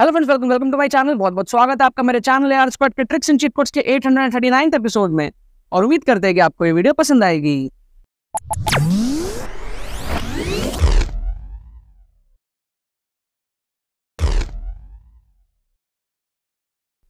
hello friends welcome welcome to my channel बहुत बहुत स्वागत है आपका मेरे चैनल यार स्क्वाड के ट्रिक्स एंड चीट कोड्स के 839 एपिसोड में और उम्मीद करते हैं कि आपको ये वीडियो पसंद आएगी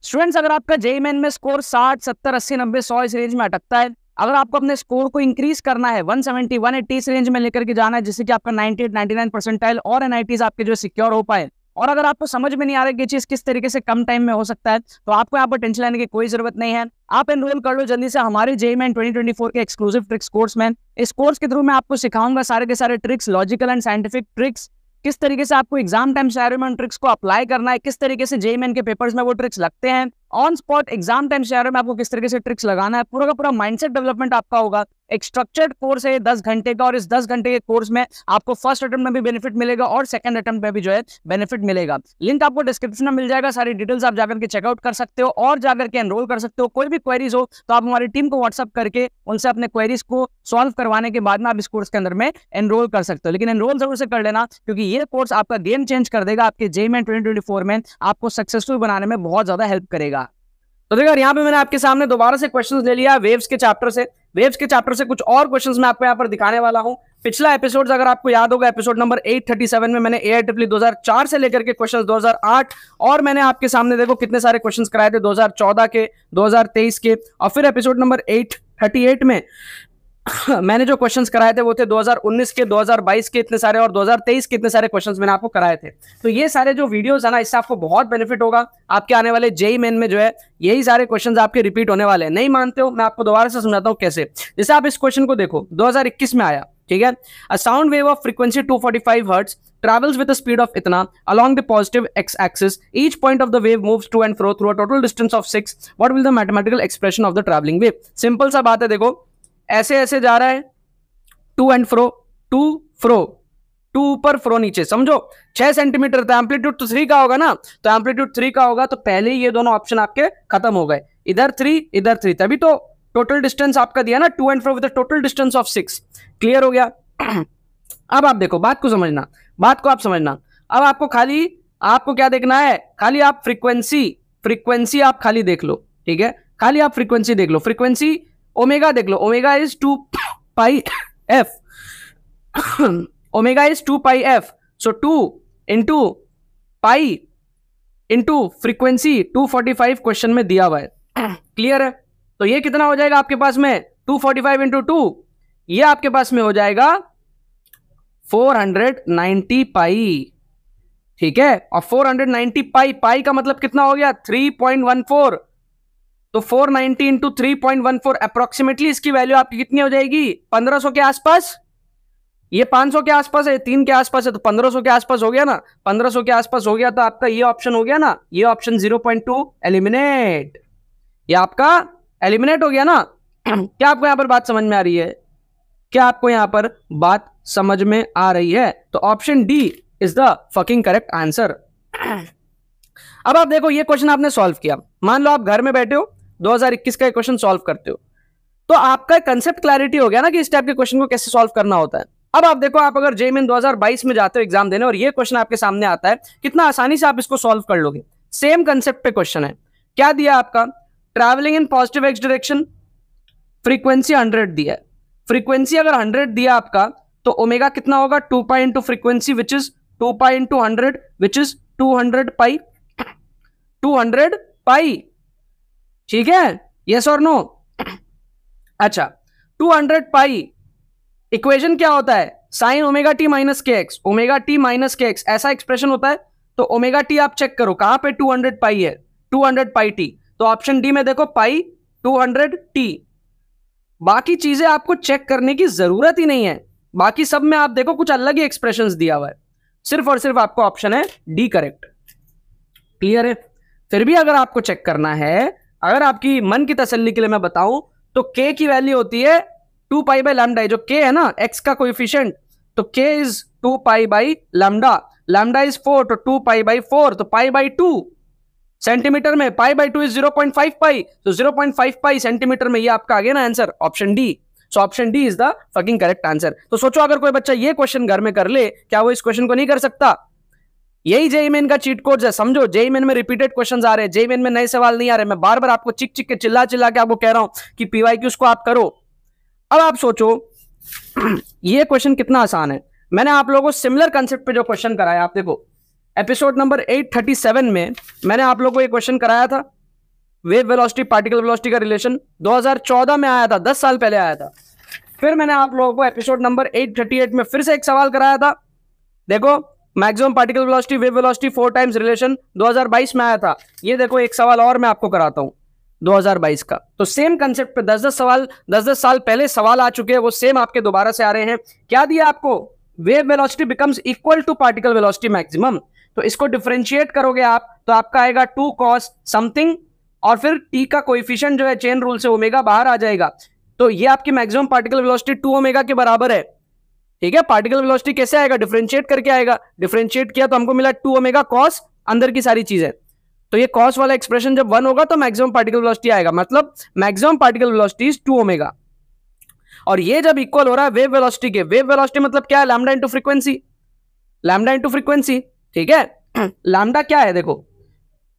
स्टूडेंट्स अगर आपका जेई मेन में स्कोर 60, 70, 80, 90, 100 इस रेंज में अटकता है अगर आपको अपने स्कोर को इंक्रीज करना है 170, 180 इस रेंज में लेकर के जाना है जिससे कि आपका 98, 99 परसेंटाइल और एनआईटीज आपके जो सिक्योर हो पाए और अगर आपको समझ में नहीं आ रहा कि चीज़ किस तरीके से कम टाइम में हो सकता है तो आपको यहाँ पर टेंशन लेने की कोई जरूरत नहीं है आप एनरोल कर लो जल्दी से हमारे जे मैन ट्वेंटी के एक्सक्लूसिव ट्रिक्स कोर्स में इस कोर्स के थ्रू मैं आपको सिखाऊंगा सारे के सारे tricks logical and scientific tricks किस तरीके से आपको एग्जाम टाइम से ट्रिक्स को अप्लाई करना है किस तरीके से जेईमेन के पेपर्स में वो ट्रिक्स लगते हैं on spot exam time share में आपको किस तरीके से ट्रिक्स लगाना है पूरा का पूरा माइंडसेट डेवलपमेंट आपका होगा एक स्ट्रक्चर्ड कोर्स है दस घंटे का और इस दस घंटे के कोर्स में आपको फर्स्ट अटेम्प्ट में भी बेनिफिट मिलेगा और सेकंड अटेम्प्ट में भी जो है बेनिफिट मिलेगा लिंक आपको डिस्क्रिप्शन में मिल जाएगा सारी डिटेल्स आप जाकर के चेकआउट कर सकते हो और जाकर के एनरोल कर सकते हो कोई भी क्वेरीज हो तो आप हमारी टीम को व्हाट्सअप करके उनसे अपने क्वेरीज को सॉल्व करवाने के बाद में आप इस कोर्स के अंदर में एनरोल कर सकते हो लेकिन एनरोल जरूर से कर लेना क्योंकि ये कोर्स आपका गेम चेंज कर देगा आपके जेम एन ट्वेंटी में आपको सक्सेसफुल बनाने में बहुत ज्यादा हेल्प करेगा तो देखो यहाँ पे मैंने आपके सामने दोबारा से क्वेश्चंस ले लिया वेव्स के चैप्टर से वेव्स के चैप्टर से कुछ और क्वेश्चंस मैं आपको यहाँ पर दिखाने वाला हूँ पिछला एपिसोड अगर आपको याद होगा एपिसोड नंबर 837 में मैंने ए आई डब्ल्यू दो से लेकर के क्वेश्चंस 2008 और मैंने आपके सामने देखो कितने सारे क्वेश्चन कराए थे दो के दो के और फिर एपिसोड नंबर एट में मैंने जो क्वेश्चन कराए थे वो थे 2019 के 2022 के इतने सारे और 2023 के इतने सारे क्वेश्चन मैंने आपको कराए थे तो ये सारे जो वीडियोस है ना इससे आपको बहुत बेनिफिट होगा आपके आने वाले जेई मेन में जो है यही सारे क्वेश्चन आपके रिपीट होने वाले हैं नहीं मानते हो मैं आपको दोबारा से समझाता हूँ कैसे जैसे आप इस क्वेश्चन को देखो दो में आया ठीक है a sound wave of frequency two hertz travels with speed of इतना along the positive x axis each point of the wave move to and fro through a total distance of six what will the mathematical expression of the travelling wave simple सा बात है देखो ऐसे ऐसे जा रहा है to and fro to fro to ऊपर फ्रो नीचे समझो छह सेंटीमीटर था एम्पलीट्यूड थ्री का होगा ना तो एम्पलीट्यूड थ्री का होगा तो पहले ही ये दोनों ऑप्शन आपके खत्म हो गए इधर थ्री इधर थ्री तभी तो टोटल डिस्टेंस आपका दिया ना to and fro with total distance of six clear हो गया अब आप देखो बात को समझना बात को आप समझना अब आपको खाली आपको क्या देखना है खाली आप फ्रीक्वेंसी फ्रीक्वेंसी आप खाली देख लो ठीक है खाली आप फ्रीक्वेंसी देख लो फ्रीक्वेंसी ओमेगा देख लो omega is two pi f omega is two pi f so two into pi into frequency five question में दिया हुआ है क्लियर है तो ये कितना हो जाएगा आपके पास में two forty five into two ये आपके पास में हो जाएगा फोर हंड्रेड नाइनटी पाई ठीक है और four hundred ninety pi pi का मतलब कितना हो गया थ्री पॉइंट वन फोर तो 490 ninety into three point one four approximately इसकी वैल्यू आपकी कितनी हो जाएगी 1500 के आसपास ये 500 के आसपास है तीन के आसपास है तो 1500 के आसपास हो गया ना 1500 के आसपास हो गया तो आपका ये ऑप्शन हो गया ना ये ऑप्शन 0.2 एलिमिनेट ये आपका एलिमिनेट हो गया ना क्या आपको यहां पर बात समझ में आ रही है क्या आपको यहां पर बात समझ में आ रही है तो option D is the fucking correct answer अब आप देखो ये क्वेश्चन आपने सॉल्व किया मान लो आप घर में बैठे हो 2021 का क्वेश्चन सॉल्व करते हो तो आपका कंसेप्ट क्लैरिटी हो गया ना कि इस टाइप के क्वेश्चन को कैसे सॉल्व करना होता है अब आप देखो आप अगर जेम इन दो में जाते हो एग्जाम देने और ये क्वेश्चन आपके सामने आता है कितना आसानी से आप इसको सॉल्व कर लोगे सेम कंसेप्ट क्वेश्चन है क्या दिया आपका travelling in positive x direction frequency hundred दिया है फ्रीक्वेंसी अगर हंड्रेड दिया आपका तो ओमेगा कितना होगा two pi into frequency which is two pi into hundred which is two hundred pi two hundred pi ठीक है यस और नो अच्छा 200 हंड्रेड पाई इक्वेशन क्या होता है sine omega t minus k x omega t minus k x ऐसा expression होता है तो ओमेगा टी आप चेक करो कहां पे 200 पाई है 200 पाई टी तो ऑप्शन डी में देखो पाई 200 टी बाकी चीजें आपको चेक करने की जरूरत ही नहीं है बाकी सब में आप देखो कुछ अलग ही एक्सप्रेशन दिया हुआ है सिर्फ और सिर्फ आपको ऑप्शन है डी करेक्ट क्लियर है फिर भी अगर आपको चेक करना है अगर आपकी मन की तसल्ली के लिए मैं बताऊं तो के की वैल्यू होती है टू पाई बाई लैमडा जो के है ना एक्स का कोफिशियंट तो k is two pi by lambda lambda is four तो टू पाई बाई फोर तो पाई बाई टू सेंटीमीटर में pi by two is zero point five pi तो zero point five pi centimetre में ये आपका आ गया ना answer option D so option D is the fucking correct answer तो सोचो अगर कोई बच्चा ये क्वेश्चन घर में कर ले क्या वो इस क्वेश्चन को नहीं कर सकता यही जेई मेन का चीट कोड है समझो जेई मेन में रिपीटेड क्वेश्चन आ रहे हैं जेई मेन में नए सवाल नहीं आ रहे मैं बार बार आपको चिक चिक के चिल्ला चिल्ला के आपको कह रहा हूं कि पीवाई क्यूज को आप करो अब आप सोचो ये क्वेश्चन कितना आसान है मैंने आप लोगों को सिमिलर कंसेप्ट पे जो क्वेश्चन कराया आप देखो एपिसोड नंबर 837 में मैंने आप लोगों को ये क्वेश्चन कराया था वेव वेलोसिटी पार्टिकल वेलोसिटी का रिलेशन 2014 में आया था 10 साल पहले आया था फिर मैंने आप लोगों को एपिसोड नंबर 838 में फिर से एक सवाल कराया था देखो maximum particle velocity wave velocity four times relation 2022 में आया था ये देखो एक सवाल और मैं आपको कराता हूँ 2022 का तो सेम कंसेप्ट पे 10 10 सवाल 10 10 साल पहले सवाल आ चुके हैं वो सेम आपके दोबारा से आ रहे हैं क्या दिया आपको wave velocity becomes equal to particle velocity maximum तो इसको डिफ्रेंशिएट करोगे आप तो आपका आएगा टू कॉस समथिंग और फिर टी का कोइफिशियंट जो है चेन रूल से ओमेगा बाहर आ जाएगा तो ये आपकी maximum particle velocity two omega के बराबर है ठीक है पार्टिकल वेलोसिटी कैसे आएगा डिफ्रेंशिएट करके आएगा डिफ्रेंशिएट किया तो हमको मिला टू ओमेगा कॉस अंदर की सारी चीजें तो ये कॉस वाला एक्सप्रेशन जब वन होगा तो मैक्सिमम पार्टिकल वेलोसिटी आएगा मतलब maximum particle velocity is two omega और ये जब इक्वल हो रहा है वेव वेलोसिटी के वेव वेलोसिटी मतलब क्या है lambda into frequency lambda into frequency ठीक है लैमडा क्या है देखो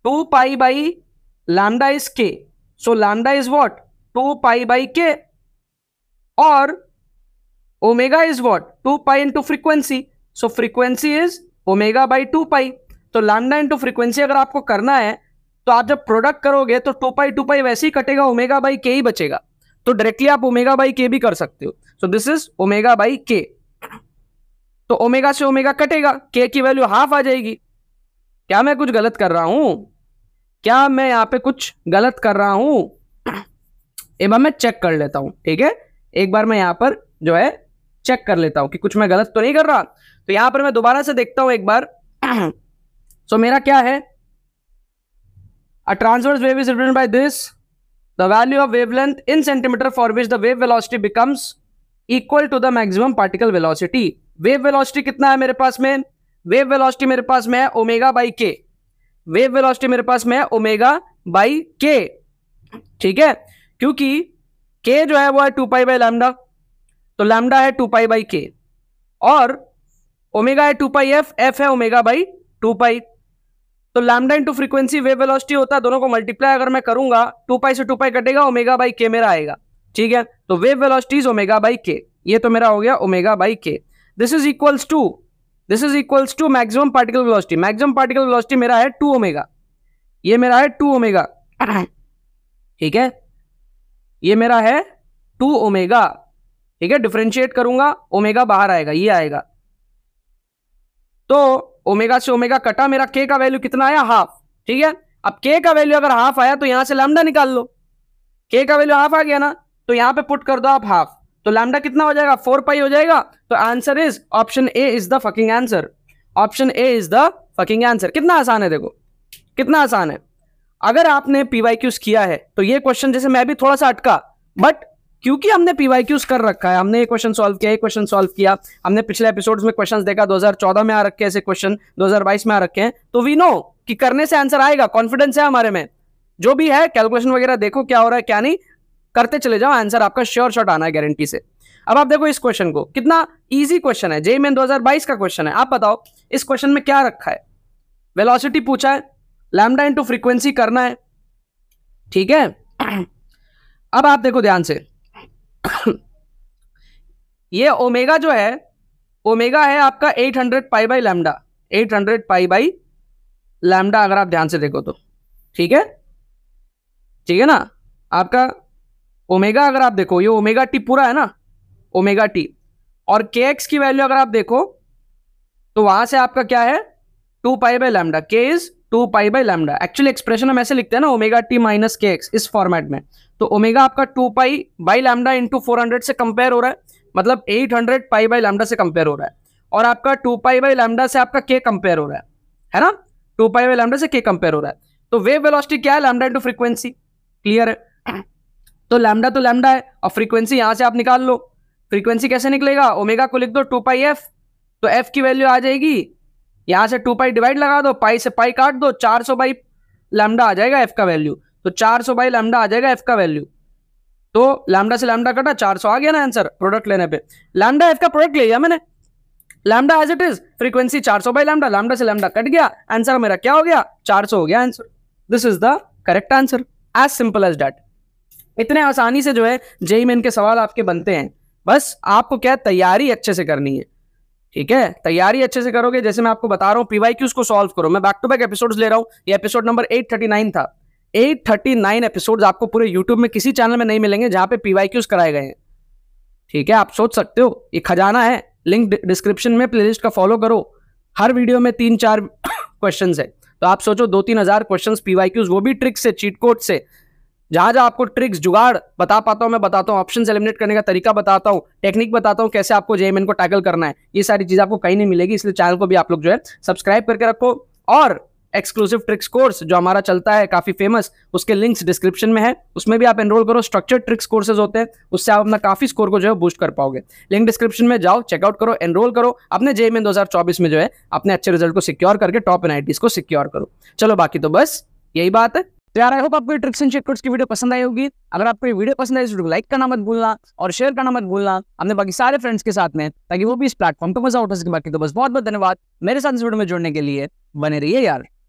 two pi by lambda is k so lambda is what two pi by k और omega is what two pi into frequency so frequency is omega by 2 pi तो lambda into frequency अगर आपको करना है तो आप जब प्रोडक्ट करोगे तो टू पाई टू पाई वैसे ही कटेगा ओमेगा बाई के ही बचेगा तो डायरेक्टली आप ओमेगा बाई के भी कर सकते हो so this is omega by k तो ओमेगा से ओमेगा कटेगा के की वैल्यू हाफ आ जाएगी क्या मैं कुछ गलत कर रहा हूं क्या मैं यहाँ पे कुछ गलत कर रहा हूं एक बार मैं चेक कर लेता हूं ठीक है एक बार मैं यहाँ पर जो है चेक कर लेता हूं कि कुछ मैं गलत तो नहीं कर रहा तो यहां पर मैं दोबारा से देखता हूं एक बार सो so, मेरा क्या है a transverse wave is represent by this the value of wavelength in centimetre for which the wave velocity becomes equal to the maximum particle velocity wave velocity कितना है मेरे पास में वेव वेलॉसिटी मेरे पास में है omega by k wave velocity मेरे पास में है ओमेगा बाई के ठीक है क्योंकि के जो है वो है टू पाई बाई लैमडा तो लैमडा है टू पाई बाई के और ओमेगा है टू पाई एफ एफ है ओमेगा बाई टू पाई तो lambda into frequency wave velocity होता है दोनों को मल्टीप्लाई अगर मैं करूंगा टू पाई से टू पाई कटेगा ओमेगा बाई के मेरा आएगा ठीक है तो wave velocity is omega by k ये तो मेरा हो गया omega by k this is equals to this is equals to maximum particle velocity maximum particle velocity मेरा है टू ओमेगा ये मेरा है टू ओमेगा ठीक है ये मेरा है टू ओमेगा ठीक है डिफ्रेंशिएट करूंगा ओमेगा बाहर आएगा ये आएगा तो ओमेगा से ओमेगा कटा मेरा के का वैल्यू कितना आया हाफ ठीक है अब के का वैल्यू अगर हाफ आया तो यहां से लैमडा निकाल लो के का वैल्यू हाफ आ गया ना तो यहां पे पुट कर दो आप हाफ तो लैमडा कितना हो जाएगा फोर पाई हो जाएगा तो answer is option A is the fucking answer option A is the fucking answer कितना आसान है देखो कितना आसान है अगर आपने पीवाई क्यूज किया है तो ये क्वेश्चन जैसे मैं भी थोड़ा सा अटका बट क्योंकि हमने पीवाई क्यूज कर रखा है हमने ये क्वेश्चन सॉल्व किया ये क्वेश्चन सॉल्व किया हमने पिछले एपिसोड्स में क्वेश्चंस देखा 2014 में आ रखे ऐसे क्वेश्चन 2022 में आ रखे हैं तो वी नो कि करने से आंसर आएगा कॉन्फिडेंस है हमारे में जो भी है कैलकुलेशन वगैरह देखो क्या हो रहा है क्या नहीं करते चले जाओ आंसर आपका श्योर शॉट आना है गारंटी से अब आप देखो इस क्वेश्चन को कितना ईजी क्वेश्चन है जे मेन दो का क्वेश्चन है आप बताओ इस क्वेश्चन में क्या रखा है वेलॉसिटी पूछा है लैमडा इंटू फ्रीक्वेंसी करना है ठीक है अब आप देखो ध्यान से ये ओमेगा जो है ओमेगा है आपका 800 hundred pi by lambda eight hundred pi by lambda अगर आप ध्यान से देखो तो ठीक है ठीक है ना आपका ओमेगा अगर आप देखो ये ओमेगा टी पूरा है ना ओमेगा टी और के एक्स की वैल्यू अगर आप देखो तो वहां से आपका क्या है two pi by lambda k is two pi by lambda actually expression हम ऐसे लिखते हैं ना omega t minus k x इस फॉर्मेट में तो ओमेगा आपका two pi by lambda into four hundred से कंपेयर हो रहा है मतलब eight hundred pi by lambda से कंपेयर हो रहा है और आपका टू पाई बाई लैमडा से आपका के कंपेयर हो रहा है है ना टू पाई बाई लैमडा से के कंपेयर हो रहा है तो वेव वेलोसिटी क्या है लैमडा इंटू फ्रीक्वेंसी क्लियर है तो लैमडा तो लैमडा है और फ्रीक्वेंसी यहाँ से आप निकाल लो फ्रीक्वेंसी कैसे निकलेगा ओमेगा को लिख दो टू पाई एफ तो एफ की वैल्यू आ जाएगी यहाँ से टू पाई डिवाइड लगा दो पाई से पाई काट दो चार सौ बाई लैमडा आ जाएगा एफ का वैल्यू तो 400 बाई लैमडा आ जाएगा एफ का वैल्यू तो लैमडा से लैमडा कटा 400 आ गया ना आंसर प्रोडक्ट लेने पे लैमडा एफ का प्रोडक्ट ले लिया मैंने lambda as it is frequency 400 by lambda lambda से लैमडा कट गया आंसर मेरा क्या हो गया सौ हो गया answer this is the correct answer as simple as that इतने आसानी से जो है जेई मेन के सवाल आपके बनते हैं बस आपको क्या तैयारी अच्छे से करनी है ठीक है तैयारी अच्छे से करोगे जैसे मैं आपको बता रहा हूँ पीवाई क्यूज को सॉल्व करो मैं बैक टू बैक एपिसोड्स ले रहा हूँ ये एपिसोड नंबर 839 था 839 एपिसोड्स आपको पूरे यूट्यूब में किसी चैनल में नहीं मिलेंगे जहां पे क्यूज कराए गए हैं ठीक है आप सोच सकते हो ये खजाना है लिंक डिस्क्रिप्शन में प्ले का फॉलो करो हर वीडियो में तीन चार क्वेश्चन है तो आप सोचो दो तीन हज़ार क्वेश्चन क्यूज वो भी ट्रिक्स से चीट कोड से जहां जहाँ आपको ट्रिक्स जुगाड़ बता पाता हूँ मैं बताता हूँ ऑप्शन एलिमिनेट करने का तरीका बताता हूँ टेक्निक बताता हूँ कैसे आपको जेएमएन को टैकल करना है ये सारी चीज़ आपको कहीं नहीं मिलेगी इसलिए चैनल को भी आप लोग जो है सब्सक्राइब करके रखो और एक्सक्लूसिव ट्रिक्स कोर्स जो हमारा चलता है काफ़ी फेमस उसके लिंक्स डिस्क्रिप्शन में है उसमें भी आप एनरोल करो स्ट्रक्चर ट्रिक्स कोर्सेज होते हैं उससे आप अपना काफ़ी स्कोर को जो है बूस्ट कर पाओगे लिंक डिस्क्रिप्शन में जाओ चेकआउट करो एनरोल करो अपने जे में दो में जो है अपने अच्छे रिजल्ट को सिक्योर करके टॉप एन को सिक्योर करो चलो बाकी तो बस यही बात है तो यार आई होप आपको ट्रिक्स एंड चेकआउट्स की वीडियो पसंद आई होगी अगर आपको ये वीडियो पसंद आई तो लाइक करना मत भूलना और शेयर करना मत भूलना अपने बाकी सारे फ्रेंड्स के साथ में ताकि वो भी इस प्लेटफॉर्म पर मजा उठा सके बाकी तो बस बहुत बहुत धन्यवाद मेरे साथ इस वीडियो में जुड़ने के लिए बने रहिए यार